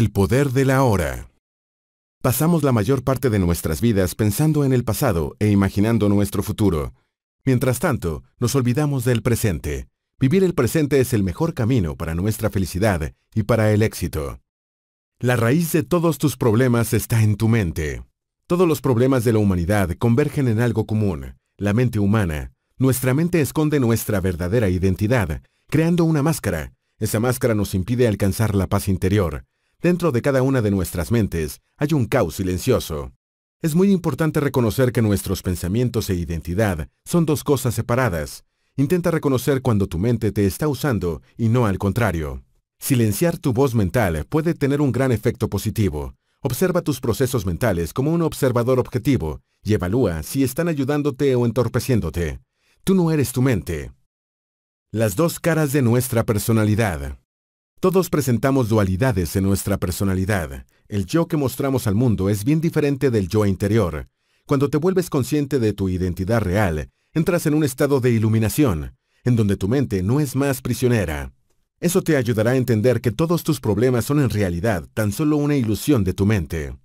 El poder de la hora. Pasamos la mayor parte de nuestras vidas pensando en el pasado e imaginando nuestro futuro. Mientras tanto, nos olvidamos del presente. Vivir el presente es el mejor camino para nuestra felicidad y para el éxito. La raíz de todos tus problemas está en tu mente. Todos los problemas de la humanidad convergen en algo común, la mente humana. Nuestra mente esconde nuestra verdadera identidad, creando una máscara. Esa máscara nos impide alcanzar la paz interior, Dentro de cada una de nuestras mentes hay un caos silencioso. Es muy importante reconocer que nuestros pensamientos e identidad son dos cosas separadas. Intenta reconocer cuando tu mente te está usando y no al contrario. Silenciar tu voz mental puede tener un gran efecto positivo. Observa tus procesos mentales como un observador objetivo y evalúa si están ayudándote o entorpeciéndote. Tú no eres tu mente. Las dos caras de nuestra personalidad. Todos presentamos dualidades en nuestra personalidad. El yo que mostramos al mundo es bien diferente del yo interior. Cuando te vuelves consciente de tu identidad real, entras en un estado de iluminación, en donde tu mente no es más prisionera. Eso te ayudará a entender que todos tus problemas son en realidad tan solo una ilusión de tu mente.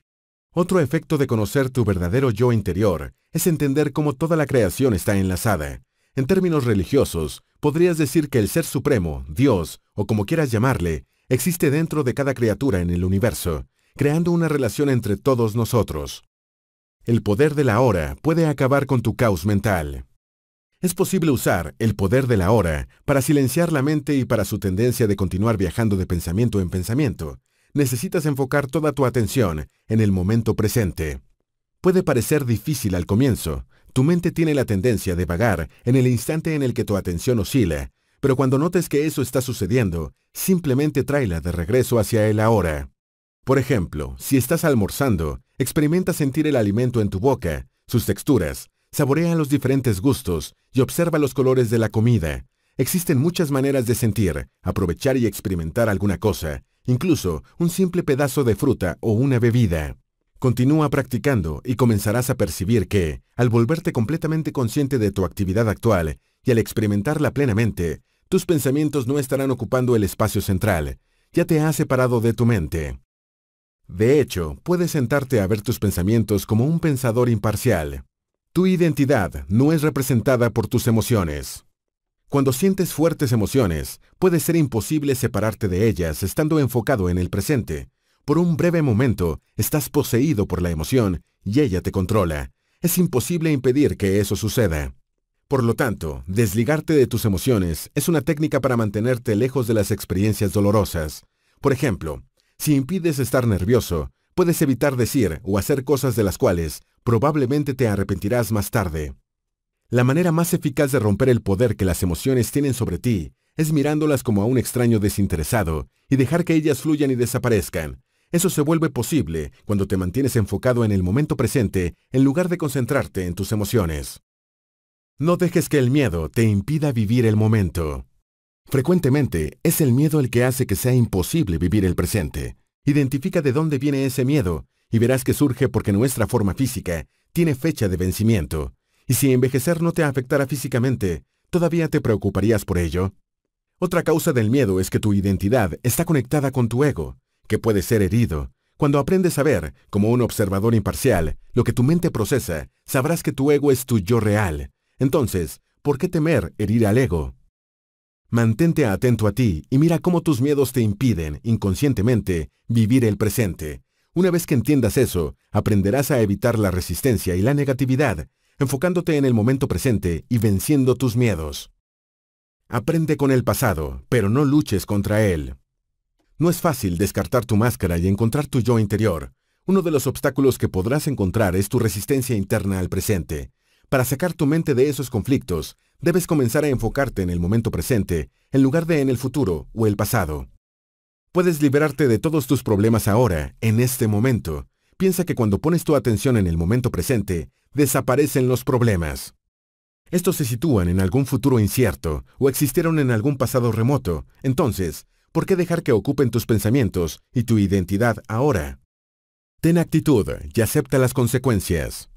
Otro efecto de conocer tu verdadero yo interior es entender cómo toda la creación está enlazada. En términos religiosos, podrías decir que el Ser Supremo, Dios, o como quieras llamarle, existe dentro de cada criatura en el universo, creando una relación entre todos nosotros. El poder de la hora puede acabar con tu caos mental. Es posible usar el poder de la hora para silenciar la mente y para su tendencia de continuar viajando de pensamiento en pensamiento. Necesitas enfocar toda tu atención en el momento presente. Puede parecer difícil al comienzo, tu mente tiene la tendencia de vagar en el instante en el que tu atención oscila, pero cuando notes que eso está sucediendo, simplemente tráela de regreso hacia el ahora. Por ejemplo, si estás almorzando, experimenta sentir el alimento en tu boca, sus texturas, saborea los diferentes gustos y observa los colores de la comida. Existen muchas maneras de sentir, aprovechar y experimentar alguna cosa, incluso un simple pedazo de fruta o una bebida. Continúa practicando y comenzarás a percibir que, al volverte completamente consciente de tu actividad actual y al experimentarla plenamente, tus pensamientos no estarán ocupando el espacio central, ya te has separado de tu mente. De hecho, puedes sentarte a ver tus pensamientos como un pensador imparcial. Tu identidad no es representada por tus emociones. Cuando sientes fuertes emociones, puede ser imposible separarte de ellas estando enfocado en el presente, por un breve momento, estás poseído por la emoción y ella te controla. Es imposible impedir que eso suceda. Por lo tanto, desligarte de tus emociones es una técnica para mantenerte lejos de las experiencias dolorosas. Por ejemplo, si impides estar nervioso, puedes evitar decir o hacer cosas de las cuales probablemente te arrepentirás más tarde. La manera más eficaz de romper el poder que las emociones tienen sobre ti es mirándolas como a un extraño desinteresado y dejar que ellas fluyan y desaparezcan, eso se vuelve posible cuando te mantienes enfocado en el momento presente en lugar de concentrarte en tus emociones. No dejes que el miedo te impida vivir el momento. Frecuentemente es el miedo el que hace que sea imposible vivir el presente. Identifica de dónde viene ese miedo y verás que surge porque nuestra forma física tiene fecha de vencimiento. Y si envejecer no te afectara físicamente, ¿todavía te preocuparías por ello? Otra causa del miedo es que tu identidad está conectada con tu ego, puede ser herido. Cuando aprendes a ver, como un observador imparcial, lo que tu mente procesa, sabrás que tu ego es tu yo real. Entonces, ¿por qué temer herir al ego? Mantente atento a ti y mira cómo tus miedos te impiden, inconscientemente, vivir el presente. Una vez que entiendas eso, aprenderás a evitar la resistencia y la negatividad, enfocándote en el momento presente y venciendo tus miedos. Aprende con el pasado, pero no luches contra él. No es fácil descartar tu máscara y encontrar tu yo interior. Uno de los obstáculos que podrás encontrar es tu resistencia interna al presente. Para sacar tu mente de esos conflictos, debes comenzar a enfocarte en el momento presente, en lugar de en el futuro o el pasado. Puedes liberarte de todos tus problemas ahora, en este momento. Piensa que cuando pones tu atención en el momento presente, desaparecen los problemas. Estos se sitúan en algún futuro incierto o existieron en algún pasado remoto, entonces ¿Por qué dejar que ocupen tus pensamientos y tu identidad ahora? Ten actitud y acepta las consecuencias.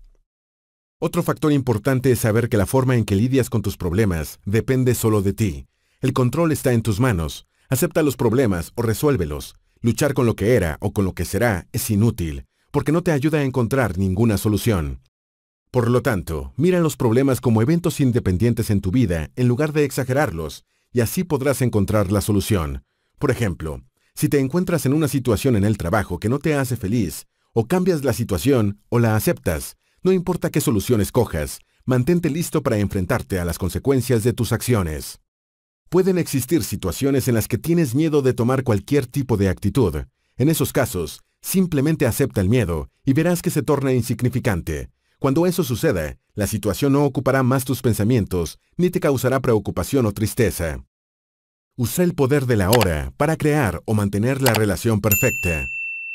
Otro factor importante es saber que la forma en que lidias con tus problemas depende solo de ti. El control está en tus manos. Acepta los problemas o resuélvelos. Luchar con lo que era o con lo que será es inútil, porque no te ayuda a encontrar ninguna solución. Por lo tanto, mira los problemas como eventos independientes en tu vida en lugar de exagerarlos, y así podrás encontrar la solución. Por ejemplo, si te encuentras en una situación en el trabajo que no te hace feliz, o cambias la situación o la aceptas, no importa qué solución escojas, mantente listo para enfrentarte a las consecuencias de tus acciones. Pueden existir situaciones en las que tienes miedo de tomar cualquier tipo de actitud. En esos casos, simplemente acepta el miedo y verás que se torna insignificante. Cuando eso suceda, la situación no ocupará más tus pensamientos ni te causará preocupación o tristeza. Usa el poder de la hora para crear o mantener la relación perfecta.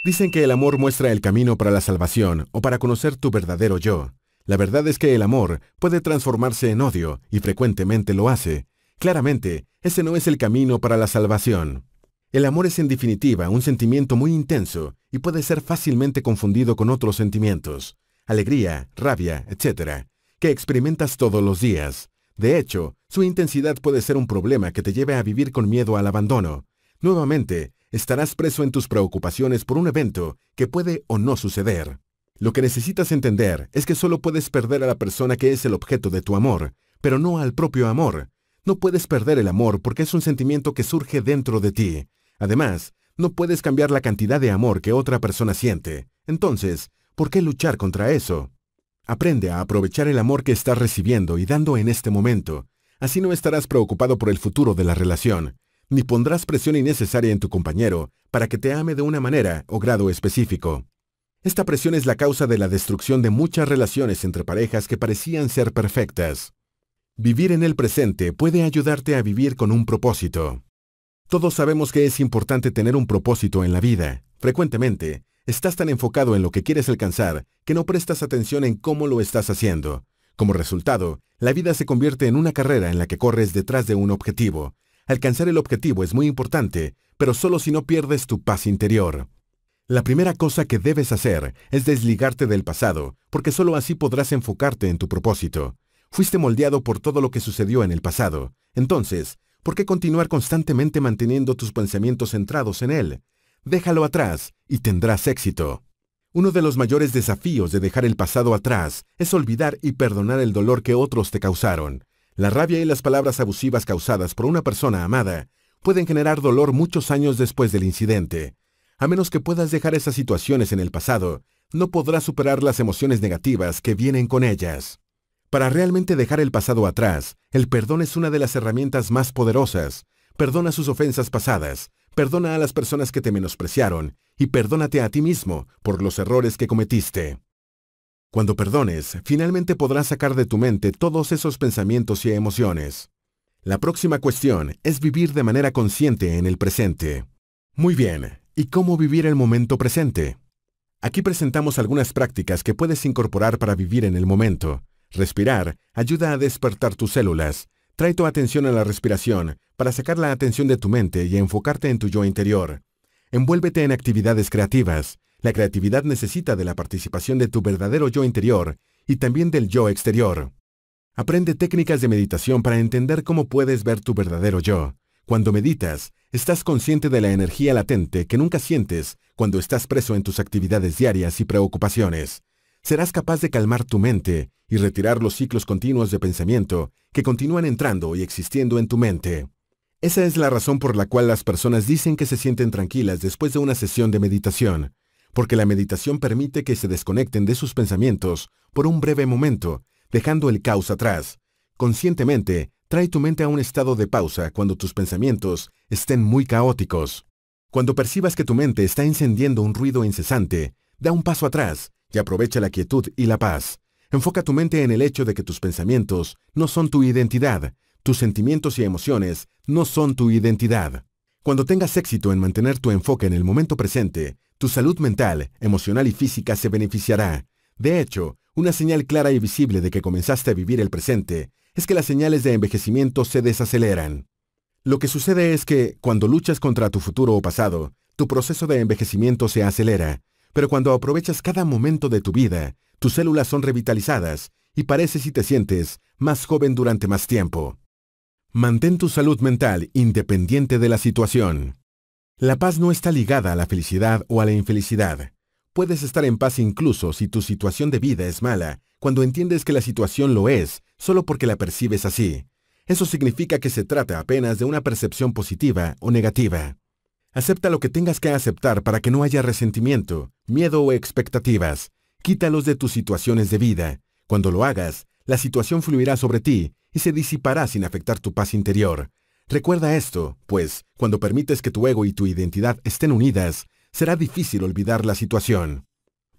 Dicen que el amor muestra el camino para la salvación o para conocer tu verdadero yo. La verdad es que el amor puede transformarse en odio y frecuentemente lo hace. Claramente, ese no es el camino para la salvación. El amor es en definitiva un sentimiento muy intenso y puede ser fácilmente confundido con otros sentimientos, alegría, rabia, etc., que experimentas todos los días. De hecho, su intensidad puede ser un problema que te lleve a vivir con miedo al abandono. Nuevamente, estarás preso en tus preocupaciones por un evento que puede o no suceder. Lo que necesitas entender es que solo puedes perder a la persona que es el objeto de tu amor, pero no al propio amor. No puedes perder el amor porque es un sentimiento que surge dentro de ti. Además, no puedes cambiar la cantidad de amor que otra persona siente. Entonces, ¿por qué luchar contra eso? Aprende a aprovechar el amor que estás recibiendo y dando en este momento. Así no estarás preocupado por el futuro de la relación, ni pondrás presión innecesaria en tu compañero para que te ame de una manera o grado específico. Esta presión es la causa de la destrucción de muchas relaciones entre parejas que parecían ser perfectas. Vivir en el presente puede ayudarte a vivir con un propósito. Todos sabemos que es importante tener un propósito en la vida. Frecuentemente, Estás tan enfocado en lo que quieres alcanzar que no prestas atención en cómo lo estás haciendo. Como resultado, la vida se convierte en una carrera en la que corres detrás de un objetivo. Alcanzar el objetivo es muy importante, pero solo si no pierdes tu paz interior. La primera cosa que debes hacer es desligarte del pasado, porque solo así podrás enfocarte en tu propósito. Fuiste moldeado por todo lo que sucedió en el pasado. Entonces, ¿por qué continuar constantemente manteniendo tus pensamientos centrados en él? déjalo atrás y tendrás éxito. Uno de los mayores desafíos de dejar el pasado atrás es olvidar y perdonar el dolor que otros te causaron. La rabia y las palabras abusivas causadas por una persona amada pueden generar dolor muchos años después del incidente. A menos que puedas dejar esas situaciones en el pasado, no podrás superar las emociones negativas que vienen con ellas. Para realmente dejar el pasado atrás, el perdón es una de las herramientas más poderosas. Perdona sus ofensas pasadas, Perdona a las personas que te menospreciaron y perdónate a ti mismo por los errores que cometiste. Cuando perdones, finalmente podrás sacar de tu mente todos esos pensamientos y emociones. La próxima cuestión es vivir de manera consciente en el presente. Muy bien, ¿y cómo vivir el momento presente? Aquí presentamos algunas prácticas que puedes incorporar para vivir en el momento. Respirar ayuda a despertar tus células, Trae tu atención a la respiración para sacar la atención de tu mente y enfocarte en tu yo interior. Envuélvete en actividades creativas. La creatividad necesita de la participación de tu verdadero yo interior y también del yo exterior. Aprende técnicas de meditación para entender cómo puedes ver tu verdadero yo. Cuando meditas, estás consciente de la energía latente que nunca sientes cuando estás preso en tus actividades diarias y preocupaciones. Serás capaz de calmar tu mente y retirar los ciclos continuos de pensamiento que continúan entrando y existiendo en tu mente. Esa es la razón por la cual las personas dicen que se sienten tranquilas después de una sesión de meditación, porque la meditación permite que se desconecten de sus pensamientos por un breve momento, dejando el caos atrás. Conscientemente, trae tu mente a un estado de pausa cuando tus pensamientos estén muy caóticos. Cuando percibas que tu mente está encendiendo un ruido incesante, da un paso atrás y aprovecha la quietud y la paz. Enfoca tu mente en el hecho de que tus pensamientos no son tu identidad, tus sentimientos y emociones no son tu identidad. Cuando tengas éxito en mantener tu enfoque en el momento presente, tu salud mental, emocional y física se beneficiará. De hecho, una señal clara y visible de que comenzaste a vivir el presente es que las señales de envejecimiento se desaceleran. Lo que sucede es que, cuando luchas contra tu futuro o pasado, tu proceso de envejecimiento se acelera, pero cuando aprovechas cada momento de tu vida, tus células son revitalizadas y pareces y te sientes más joven durante más tiempo. Mantén tu salud mental independiente de la situación. La paz no está ligada a la felicidad o a la infelicidad. Puedes estar en paz incluso si tu situación de vida es mala, cuando entiendes que la situación lo es, solo porque la percibes así. Eso significa que se trata apenas de una percepción positiva o negativa. Acepta lo que tengas que aceptar para que no haya resentimiento, miedo o expectativas. Quítalos de tus situaciones de vida. Cuando lo hagas, la situación fluirá sobre ti y se disipará sin afectar tu paz interior. Recuerda esto, pues, cuando permites que tu ego y tu identidad estén unidas, será difícil olvidar la situación.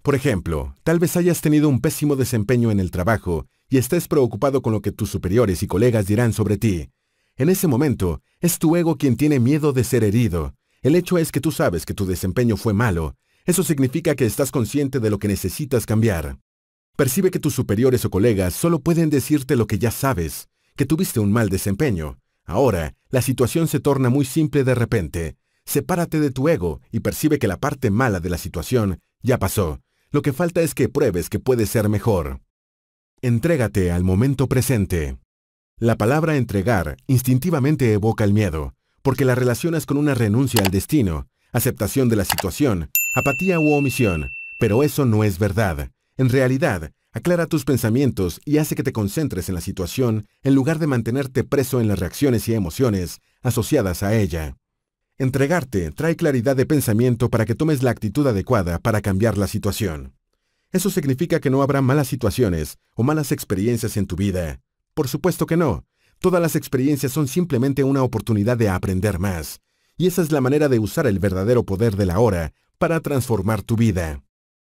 Por ejemplo, tal vez hayas tenido un pésimo desempeño en el trabajo y estés preocupado con lo que tus superiores y colegas dirán sobre ti. En ese momento, es tu ego quien tiene miedo de ser herido, el hecho es que tú sabes que tu desempeño fue malo. Eso significa que estás consciente de lo que necesitas cambiar. Percibe que tus superiores o colegas solo pueden decirte lo que ya sabes, que tuviste un mal desempeño. Ahora, la situación se torna muy simple de repente. Sepárate de tu ego y percibe que la parte mala de la situación ya pasó. Lo que falta es que pruebes que puedes ser mejor. Entrégate al momento presente. La palabra entregar instintivamente evoca el miedo porque la relacionas con una renuncia al destino, aceptación de la situación, apatía u omisión, pero eso no es verdad. En realidad, aclara tus pensamientos y hace que te concentres en la situación en lugar de mantenerte preso en las reacciones y emociones asociadas a ella. Entregarte trae claridad de pensamiento para que tomes la actitud adecuada para cambiar la situación. Eso significa que no habrá malas situaciones o malas experiencias en tu vida. Por supuesto que no, Todas las experiencias son simplemente una oportunidad de aprender más, y esa es la manera de usar el verdadero poder de la hora para transformar tu vida.